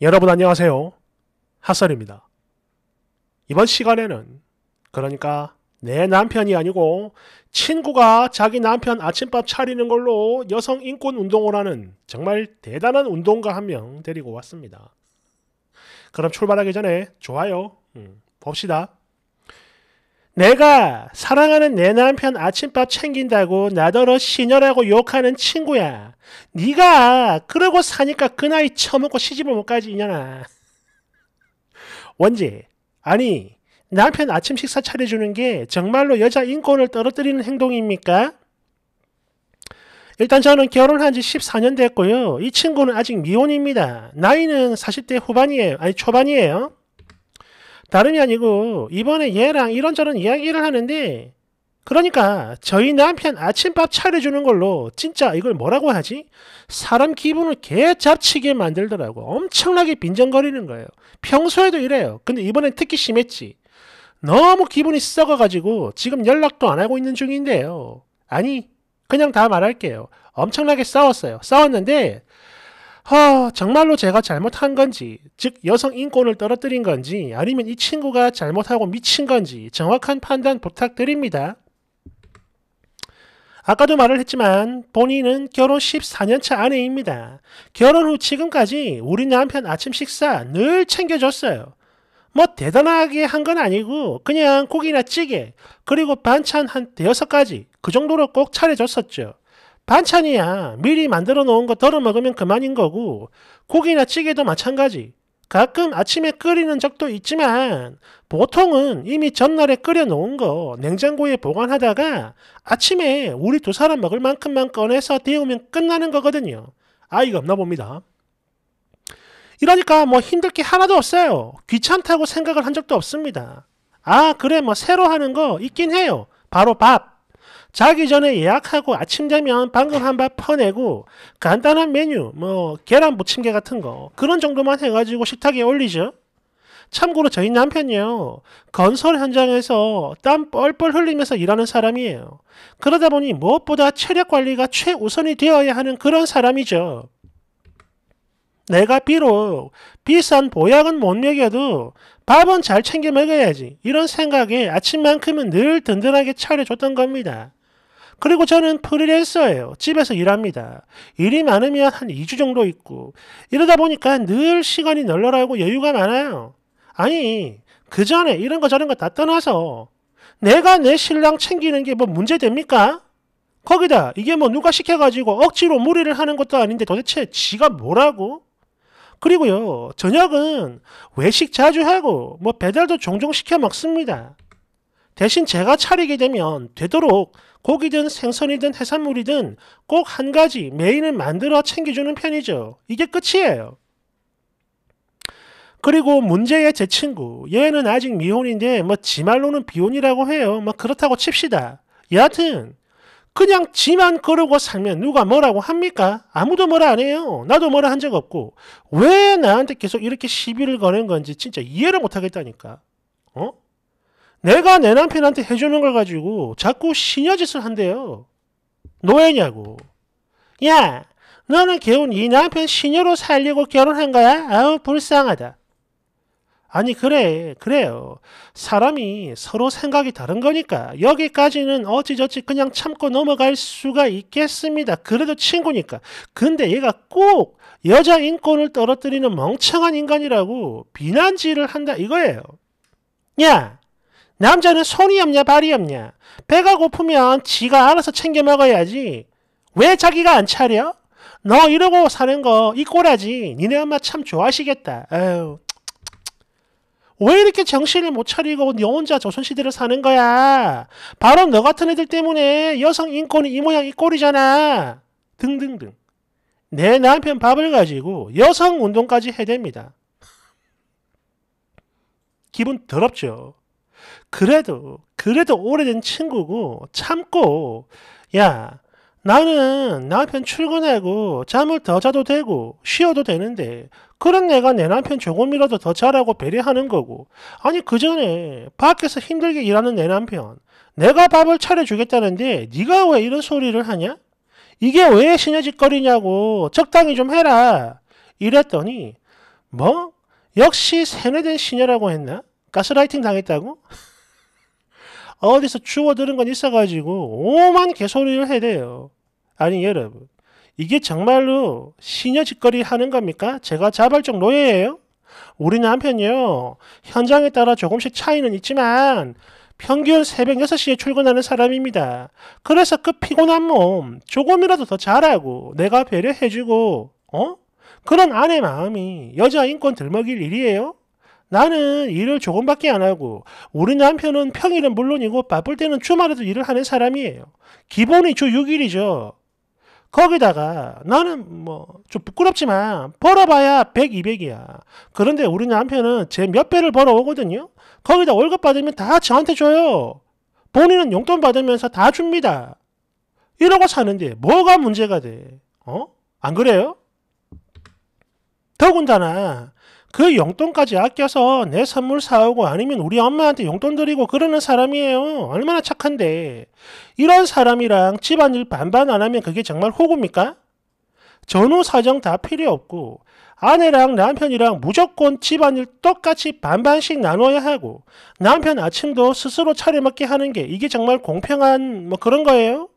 여러분 안녕하세요. 핫설입니다. 이번 시간에는 그러니까 내 남편이 아니고 친구가 자기 남편 아침밥 차리는 걸로 여성 인권 운동을 하는 정말 대단한 운동가 한 명 데리고 왔습니다. 그럼 출발하기 전에 좋아요 음, 봅시다. 내가 사랑하는 내 남편 아침밥 챙긴다고 나더러 시녀라고 욕하는 친구야. 네가 그러고 사니까 그 나이 처먹고 시집을 못 가지 이년아. 원지 아니 남편 아침 식사 차려주는 게 정말로 여자 인권을 떨어뜨리는 행동입니까? 일단 저는 결혼한 지 14년 됐고요. 이 친구는 아직 미혼입니다. 나이는 40대 후반이에요. 아니 초반이에요. 다름이 아니고 이번에 얘랑 이런저런 이야기를 하는데 그러니까 저희 남편 아침밥 차려주는 걸로 진짜 이걸 뭐라고 하지? 사람 기분을 개잡치게 만들더라고. 엄청나게 빈정거리는 거예요. 평소에도 이래요. 근데 이번엔 특히 심했지. 너무 기분이 썩어가지고 지금 연락도 안 하고 있는 중인데요. 아니, 그냥 다 말할게요. 엄청나게 싸웠어요. 싸웠는데 하, 정말로 제가 잘못한 건지, 즉 여성 인권을 떨어뜨린 건지, 아니면 이 친구가 잘못하고 미친 건지 정확한 판단 부탁드립니다. 아까도 말을 했지만 본인은 결혼 14년차 아내입니다. 결혼 후 지금까지 우리 남편 아침 식사 늘 챙겨줬어요. 뭐 대단하게 한 건 아니고 그냥 고기나 찌개 그리고 반찬 한 대여섯 가지 그 정도로 꼭 차려줬었죠. 반찬이야. 미리 만들어 놓은 거 덜어 먹으면 그만인 거고 고기나 찌개도 마찬가지. 가끔 아침에 끓이는 적도 있지만 보통은 이미 전날에 끓여 놓은 거 냉장고에 보관하다가 아침에 우리 두 사람 먹을 만큼만 꺼내서 데우면 끝나는 거거든요. 아이가 없나 봅니다. 이러니까 뭐 힘들 게 하나도 없어요. 귀찮다고 생각을 한 적도 없습니다. 아, 그래, 뭐 새로 하는 거 있긴 해요. 바로 밥. 자기 전에 예약하고 아침 되면 방금 한 밥 퍼내고 간단한 메뉴 뭐 계란 무침개 같은 거 그런 정도만 해가지고 식탁에 올리죠. 참고로 저희 남편이요. 건설 현장에서 땀 뻘뻘 흘리면서 일하는 사람이에요. 그러다 보니 무엇보다 체력 관리가 최우선이 되어야 하는 그런 사람이죠. 내가 비록 비싼 보약은 못 먹여도 밥은 잘 챙겨 먹어야지. 이런 생각에 아침만큼은 늘 든든하게 차려줬던 겁니다. 그리고 저는 프리랜서예요. 집에서 일합니다. 일이 많으면 한 2주 정도 있고 이러다 보니까 늘 시간이 널널하고 여유가 많아요. 아니 그 전에 이런 거 저런 거 다 떠나서 내가 내 신랑 챙기는 게 뭐 문제됩니까? 거기다 이게 뭐 누가 시켜가지고 억지로 무리를 하는 것도 아닌데 도대체 지가 뭐라고? 그리고요 저녁은 외식 자주 하고 뭐 배달도 종종 시켜 먹습니다. 대신 제가 차리게 되면 되도록 고기든 생선이든 해산물이든 꼭 한 가지 메인을 만들어 챙겨주는 편이죠. 이게 끝이에요. 그리고 문제의 제 친구 얘는 아직 미혼인데 뭐 지말로는 비혼이라고 해요. 뭐 그렇다고 칩시다. 여하튼 그냥 지만 그러고 살면 누가 뭐라고 합니까? 아무도 뭐라 안 해요. 나도 뭐라 한 적 없고 왜 나한테 계속 이렇게 시비를 거는 건지 진짜 이해를 못하겠다니까. 어? 내가 내 남편한테 해주는 걸 가지고 자꾸 시녀짓을 한대요. 노예냐고. 야, 너는 개운 이 네 남편 시녀로 살려고 결혼한 거야? 아우, 불쌍하다. 아니, 그래, 그래요. 사람이 서로 생각이 다른 거니까 여기까지는 어찌저찌 그냥 참고 넘어갈 수가 있겠습니다. 그래도 친구니까. 근데 얘가 꼭 여자 인권을 떨어뜨리는 멍청한 인간이라고 비난질을 한다 이거예요. 야, 남자는 손이 없냐 발이 없냐. 배가 고프면 지가 알아서 챙겨 먹어야지. 왜 자기가 안 차려? 너 이러고 사는 거이 꼬라지. 니네 엄마 참 좋아하시겠다. 에휴. 왜 이렇게 정신을 못 차리고 너 혼자 조선시대를 사는 거야? 바로 너 같은 애들 때문에 여성 인권이 이 모양 이 꼴이잖아. 등등등. 내 남편 밥을 가지고 여성 운동까지 해댑니다. 기분 더럽죠. 그래도 그래도 오래된 친구고 참고 야 나는 남편 출근하고 잠을 더 자도 되고 쉬어도 되는데 그런 내가 내 남편 조금이라도 더 자라고 배려하는 거고 아니 그 전에 밖에서 힘들게 일하는 내 남편 내가 밥을 차려주겠다는데 네가 왜 이런 소리를 하냐? 이게 왜 시녀짓거리냐고 적당히 좀 해라 이랬더니 뭐? 역시 세뇌된 시녀라고 했나? 가스라이팅 당했다고? 어디서 주워들은 건 있어가지고 오만 개소리를 해대요. 아니 여러분 이게 정말로 시녀 짓거리 하는 겁니까? 제가 자발적 노예예요? 우리 남편요 현장에 따라 조금씩 차이는 있지만 평균 새벽 6시에 출근하는 사람입니다. 그래서 그 피곤한 몸 조금이라도 더 잘하고 내가 배려해주고 어? 그런 아내 마음이 여자 인권 들먹일 일이에요? 나는 일을 조금밖에 안 하고 우리 남편은 평일은 물론이고 바쁠 때는 주말에도 일을 하는 사람이에요. 기본이 주 6일이죠. 거기다가 나는 뭐 좀 부끄럽지만 벌어봐야 100, 200이야. 그런데 우리 남편은 제 몇 배를 벌어오거든요. 거기다 월급 받으면 다 저한테 줘요. 본인은 용돈 받으면서 다 줍니다. 이러고 사는데 뭐가 문제가 돼? 어? 안 그래요? 더군다나 그 용돈까지 아껴서 내 선물 사오고 아니면 우리 엄마한테 용돈 드리고 그러는 사람이에요. 얼마나 착한데. 이런 사람이랑 집안일 반반 안 하면 그게 정말 호구입니까? 전후 사정 다 필요 없고 아내랑 남편이랑 무조건 집안일 똑같이 반반씩 나눠야 하고 남편 아침도 스스로 차려 먹게 하는 게 이게 정말 공평한 뭐 그런 거예요?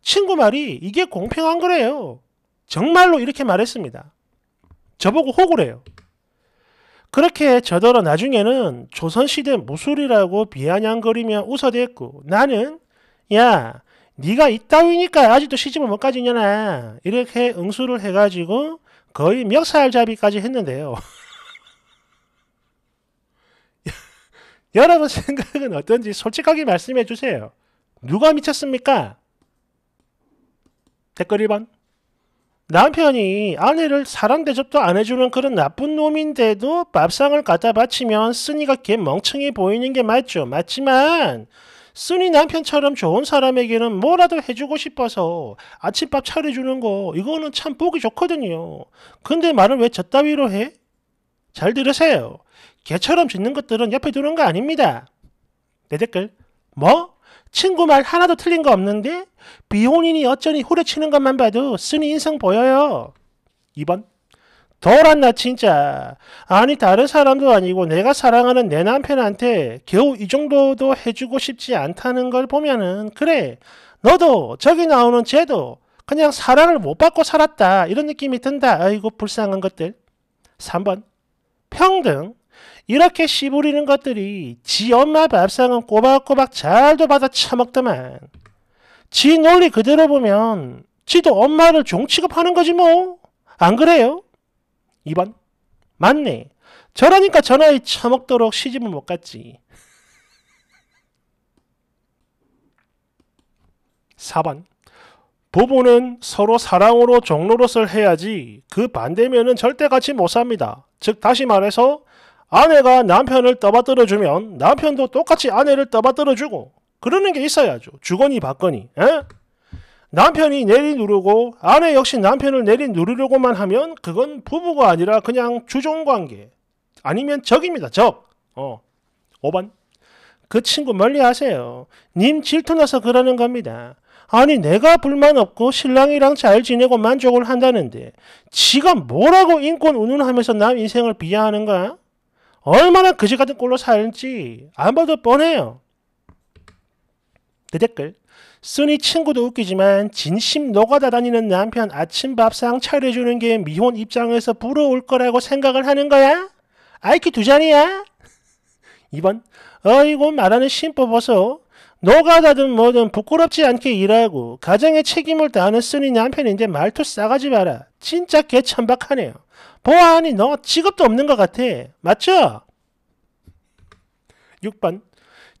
친구 말이 이게 공평한 거래요. 정말로 이렇게 말했습니다. 저보고 호구래요. 그렇게 저더러 나중에는 조선시대 무술이라고 비아냥거리며 웃어댔고 나는 야 네가 이따위니까 아직도 시집을 못 가지냐나 이렇게 응수를 해가지고 거의 멱살잡이까지 했는데요. 여러분 생각은 어떤지 솔직하게 말씀해 주세요. 누가 미쳤습니까? 댓글 1번 남편이 아내를 사랑 대접도 안 해주는 그런 나쁜 놈인데도 밥상을 갖다 바치면 쓰니가 개 멍청해 보이는 게 맞죠. 맞지만 쓰니 남편처럼 좋은 사람에게는 뭐라도 해주고 싶어서 아침밥 차려주는 거 이거는 참 보기 좋거든요. 근데 말을 왜 저따위로 해? 잘 들으세요. 개처럼 짓는 것들은 옆에 두는 거 아닙니다. 내 댓글 뭐? 친구 말 하나도 틀린 거 없는데 비혼인이 어쩌니 후려치는 것만 봐도 쓰니 인성 보여요. 2번 더란나 진짜 아니 다른 사람도 아니고 내가 사랑하는 내 남편한테 겨우 이 정도도 해주고 싶지 않다는 걸 보면은 그래 너도 저기 나오는 쟤도 그냥 사랑을 못 받고 살았다 이런 느낌이 든다 아이고 불쌍한 것들 3번 평등 이렇게 씨부리는 것들이 지 엄마 밥상은 꼬박꼬박 잘도 받아 처먹더만. 지 논리 그대로 보면 지도 엄마를 종취급하는 거지 뭐. 안 그래요? 2번. 맞네. 저러니까 전화에 처먹도록 시집은못 갔지. 4번. 부부는 서로 사랑으로 종로릇을 해야지 그 반대면은 절대 같이 못 삽니다. 즉 다시 말해서 아내가 남편을 떠받들어주면 남편도 똑같이 아내를 떠받들어주고 그러는 게 있어야죠. 주거니 받거니. 에? 예? 남편이 내리 누르고 아내 역시 남편을 내리 누르려고만 하면 그건 부부가 아니라 그냥 주종관계 아니면 적입니다. 적. 어. 5번. 그 친구 멀리 하세요. 님 질투나서 그러는 겁니다. 아니 내가 불만 없고 신랑이랑 잘 지내고 만족을 한다는데 지가 뭐라고 인권 운운하면서 남 인생을 비하하는 거야? 얼마나 그지 같은 꼴로사는지안 봐도 뻔해요. 내 그 댓글 쓰니 친구도 웃기지만 진심 노가다 다니는 남편 아침밥상 차려주는 게 미혼 입장에서 부러울 거라고 생각을 하는 거야? 아이키 두 잔이야? 2번 어이고 말하는 심법어서 노가다든 뭐든 부끄럽지 않게 일하고 가정의 책임을 다하는 쓰니 남편인데 말투 싸가지 마라. 진짜 개천박하네요. 보아하니 너 직업도 없는 것 같아. 맞죠? 6번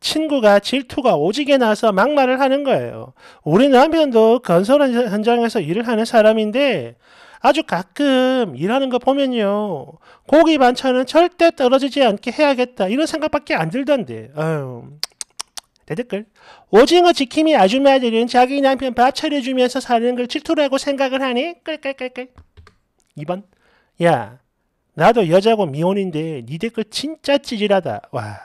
친구가 질투가 오지게 나서 막말을 하는 거예요. 우리 남편도 건설 현장에서 일을 하는 사람인데 아주 가끔 일하는 거 보면요. 고기 반찬은 절대 떨어지지 않게 해야겠다. 이런 생각밖에 안 들던데. 아유. 댓글 오징어 지킴이 아줌마들은 자기 남편 밥 차려주면서 사는 걸 질투라고 생각을 하니? 끌끌끌끌. 2번 야, 나도 여자고 미혼인데 니 댓글 진짜 찌질하다. 와.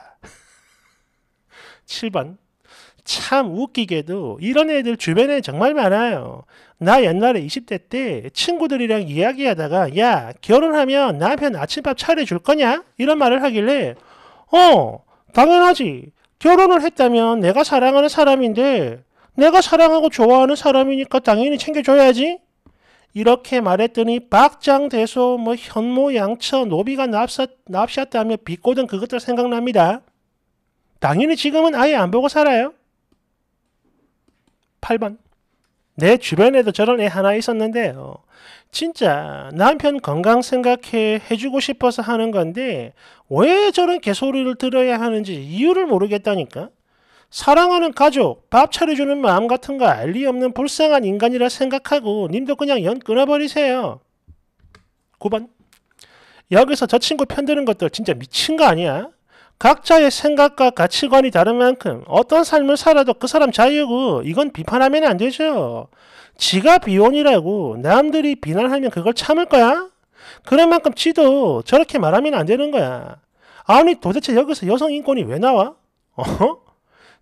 7번. 참 웃기게도 이런 애들 주변에 정말 많아요. 나 옛날에 20대 때 친구들이랑 이야기하다가 야 결혼하면 남편 아침밥 차려줄 거냐? 이런 말을 하길래 어 당연하지. 결혼을 했다면 내가 사랑하는 사람인데 내가 사랑하고 좋아하는 사람이니까 당연히 챙겨줘야지. 이렇게 말했더니 박장대소 뭐 현모양처 노비가 납셨다며 비꼬던 그것들 생각납니다. 당연히 지금은 아예 안 보고 살아요. 8번 내 주변에도 저런 애 하나 있었는데요. 진짜 남편 건강 생각해 해주고 싶어서 하는 건데 왜 저런 개소리를 들어야 하는지 이유를 모르겠다니까. 사랑하는 가족, 밥 차려주는 마음 같은 거 알 리 없는 불쌍한 인간이라 생각하고 님도 그냥 연 끊어버리세요. 9번 여기서 저 친구 편드는 것들 진짜 미친 거 아니야? 각자의 생각과 가치관이 다른 만큼 어떤 삶을 살아도 그 사람 자유고 이건 비판하면 안 되죠. 지가 비혼이라고 남들이 비난하면 그걸 참을 거야? 그런 만큼 지도 저렇게 말하면 안 되는 거야. 아니 도대체 여기서 여성 인권이 왜 나와? 어?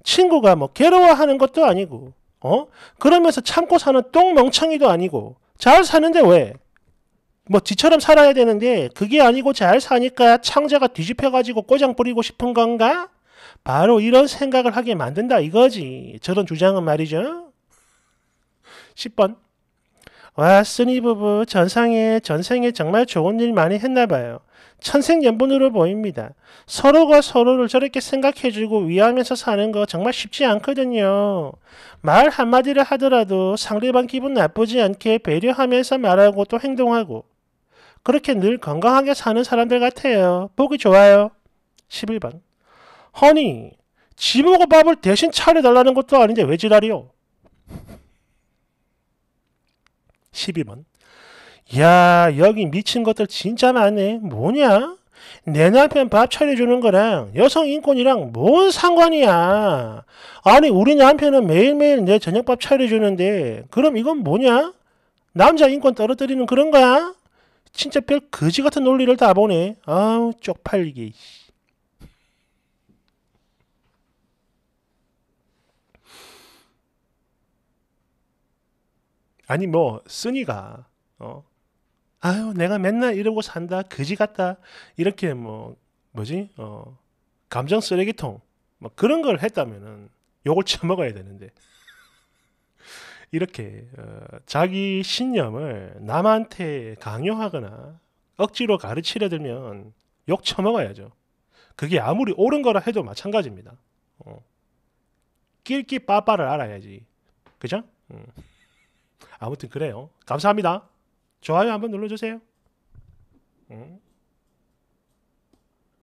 친구가 뭐 괴로워하는 것도 아니고, 어? 그러면서 참고 사는 똥멍청이도 아니고, 잘 사는데 왜? 뭐 지처럼 살아야 되는데 그게 아니고 잘 사니까 창자가 뒤집혀가지고 꼬장 뿌리고 싶은 건가? 바로 이런 생각을 하게 만든다 이거지. 저런 주장은 말이죠. 10번. 와, 쓰니 부부 전상에 전생에 정말 좋은 일 많이 했나 봐요. 천생연분으로 보입니다. 서로가 서로를 저렇게 생각해주고 위하면서 사는 거 정말 쉽지 않거든요. 말 한마디를 하더라도 상대방 기분 나쁘지 않게 배려하면서 말하고 또 행동하고 그렇게 늘 건강하게 사는 사람들 같아요. 보기 좋아요. 11번 허니, 지먹고 밥을 대신 차려달라는 것도 아닌데 왜 지랄이요? 12번. 야, 여기 미친 것들 진짜 많네. 뭐냐? 내 남편 밥 차려주는 거랑 여성 인권이랑 뭔 상관이야? 아니, 우리 남편은 매일매일 내 저녁밥 차려주는데, 그럼 이건 뭐냐? 남자 인권 떨어뜨리는 그런 거야? 진짜 별 거지 같은 논리를 다 보네. 아우, 쪽팔리게. 아니 뭐 쓰니가 어 아유 내가 맨날 이러고 산다 그지 같다 이렇게 뭐 뭐지 어 감정 쓰레기통 뭐 그런 걸 했다면은 요걸 쳐먹어야 되는데 이렇게 어, 자기 신념을 남한테 강요하거나 억지로 가르치려 들면 욕 쳐먹어야죠. 그게 아무리 옳은 거라 해도 마찬가지입니다. 어. 낄끼 빠빠를 알아야지. 그죠? 음. 아무튼 그래요. 감사합니다. 좋아요 한번 눌러주세요. 음.